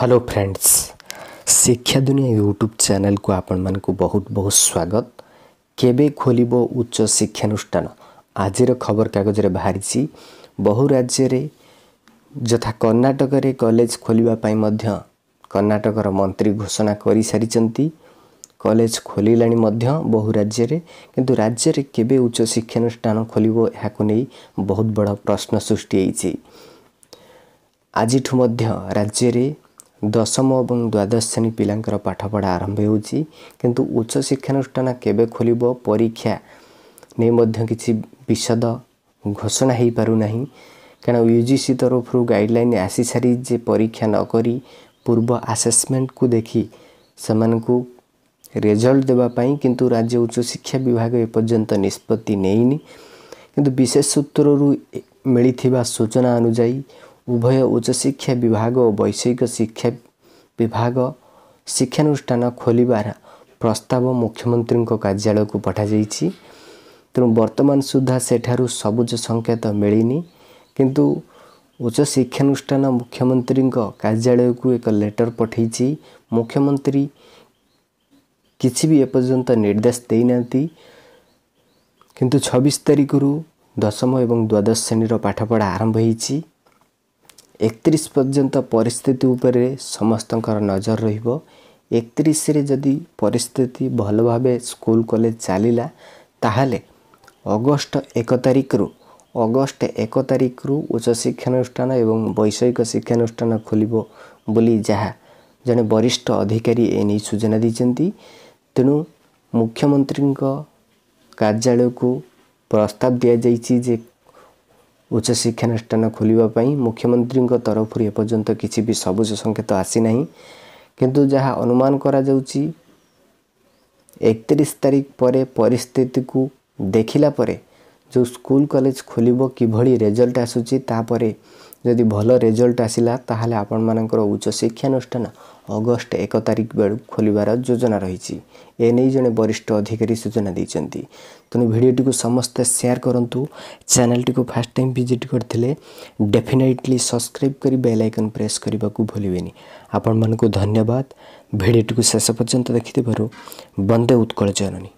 hello friends शिक्षा दुनिया YouTube channel को आपण मान बहुत बहुत स्वागत केबे खोल उच्च शिक्षानुष्ठान आज खबर कागज रे बाहरी बहु राज्य रे ଯଥା କର୍ଣ୍ଣାଟକରେ କଲେଜ ଖୋଲିବା ପାଇଁ ମଧ୍ୟ କର୍ଣ୍ଣାଟକର ମନ୍ତ୍ରୀ ଘୋଷଣା କରିସାରିଛନ୍ତି କଲେଜ ଖୋଲିଲାଣି ମଧ୍ୟ ବହୁ ରାଜ୍ୟରେ କିନ୍ତୁ ରାଜ୍ୟରେ କେବେ ଉଚ୍ଚ ଶିକ୍ଷାନୁଷ୍ଠାନ ଖୋଲିବ ଏହାକୁ ନେଇ ବହୁତ ବଡ଼ ପ୍ରଶ୍ନ ସୃଷ୍ଟି ହୋଇଛି ଆଜିଠୁ ମଧ୍ୟ ରାଜ୍ୟରେ ଦଶମ ଏବଂ ଦ୍ୱାଦଶ ଶ୍ରେଣୀ ପିଲାଙ୍କର ପାଠପଢ଼ା ଆରମ୍ଭ ହେଉଛି କିନ୍ତୁ ଉଚ୍ଚ ଶିକ୍ଷାନୁଷ୍ଠାନ କେବେ ଖୋଲିବ ପରୀକ୍ଷା ନେଇ ମଧ୍ୟ କିଛି ବିଶଦ ଘୋଷଣା ହୋଇପାରୁନାହିଁ କାରଣ ୟୁ ଜି ସି ତରଫରୁ ଗାଇଡ଼ଲାଇନ୍ ଆସିସାରି ଯେ ପରୀକ୍ଷା ନକରି ପୂର୍ବ ଆସେସମେଣ୍ଟକୁ ଦେଖି ସେମାନଙ୍କୁ ରେଜଲ୍ଟ ଦେବା ପାଇଁ କିନ୍ତୁ ରାଜ୍ୟ ଉଚ୍ଚଶିକ୍ଷା ବିଭାଗ ଏପର୍ଯ୍ୟନ୍ତ ନିଷ୍ପତ୍ତି ନେଇନି କିନ୍ତୁ ବିଶେଷ ସୂତ୍ରରୁ ମିଳିଥିବା ସୂଚନା ଅନୁଯାୟୀ ଉଭୟ ଉଚ୍ଚଶିକ୍ଷା ବିଭାଗ ଓ ବୈଷୟିକ ଶିକ୍ଷା ବିଭାଗ ଶିକ୍ଷାନୁଷ୍ଠାନ ଖୋଲିବାର ପ୍ରସ୍ତାବ ମୁଖ୍ୟମନ୍ତ୍ରୀଙ୍କ କାର୍ଯ୍ୟାଳୟକୁ ପଠାଯାଇଛି ତେଣୁ ବର୍ତ୍ତମାନ ସୁଦ୍ଧା ସେଠାରୁ ସବୁଜ ସଂକେତ ମିଳିନି କିନ୍ତୁ ଉଚ୍ଚ ଶିକ୍ଷାନୁଷ୍ଠାନ ମୁଖ୍ୟମନ୍ତ୍ରୀଙ୍କ କାର୍ଯ୍ୟାଳୟକୁ ଏକ ଲେଟର୍ ପଠାଇଛି ମୁଖ୍ୟମନ୍ତ୍ରୀ କିଛି ବି ଏପର୍ଯ୍ୟନ୍ତ ନିର୍ଦ୍ଦେଶ ଦେଇନାହାନ୍ତି କିନ୍ତୁ ଛବିଶ ତାରିଖରୁ ଦଶମ ଏବଂ ଦ୍ୱାଦଶ ଶ୍ରେଣୀର ପାଠପଢ଼ା ଆରମ୍ଭ ହୋଇଛି ଏକତିରିଶ ପର୍ଯ୍ୟନ୍ତ ପରିସ୍ଥିତି ଉପରେ ସମସ୍ତଙ୍କର ନଜର ରହିବ ଏକତିରିଶରେ ଯଦି ପରିସ୍ଥିତି ଭଲ ଭାବେ ସ୍କୁଲ କଲେଜ ଚାଲିଲା ତାହେଲେ ଅଗଷ୍ଟ ଏକ ତାରିଖରୁ ଅଗଷ୍ଟ ଏକ ତାରିଖରୁ ଉଚ୍ଚଶିକ୍ଷାନୁଷ୍ଠାନ ଏବଂ ବୈଷୟିକ ଶିକ୍ଷାନୁଷ୍ଠାନ ଖୋଲିବ ବୋଲି ଯାହା ଜଣେ ବରିଷ୍ଠ ଅଧିକାରୀ ଏ ନେଇ ସୂଚନା ଦେଇଛନ୍ତି ତେଣୁ ମୁଖ୍ୟମନ୍ତ୍ରୀଙ୍କ କାର୍ଯ୍ୟାଳୟକୁ ପ୍ରସ୍ତାବ ଦିଆଯାଇଛି ଯେ ଉଚ୍ଚଶିକ୍ଷାନୁଷ୍ଠାନ ଖୋଲିବା ପାଇଁ ମୁଖ୍ୟମନ୍ତ୍ରୀଙ୍କ ତରଫରୁ ଏପର୍ଯ୍ୟନ୍ତ କିଛି ବି ସବୁଜ ସଙ୍କେତ ଆସିନାହିଁ କିନ୍ତୁ ଯାହା ଅନୁମାନ କରାଯାଉଛି ଏକତିରିଶ ତାରିଖ ପରେ ପରିସ୍ଥିତିକୁ ଦେଖିଲା ପରେ ଯେଉଁ ସ୍କୁଲ କଲେଜ ଖୋଲିବ କିଭଳି ରେଜଲ୍ଟ ଆସୁଛି ତାପରେ भल रेजल्ट आसला तर उच्चानुष्ठान अगस्ट एक तारिख बेला खोलिएर जोजना रहेछ एनै जन वरिष्ठ अधिकारी सूचना तन् भिडियो समस्तै सेयर कन्टु च्यानेल्को first time visit definitely subscribe bell icon press गरेको भुलबेन आपण म धन्यवाद भिडियो शेष पर्यन्त देखिथ्यो बन्दे उत्कल जननी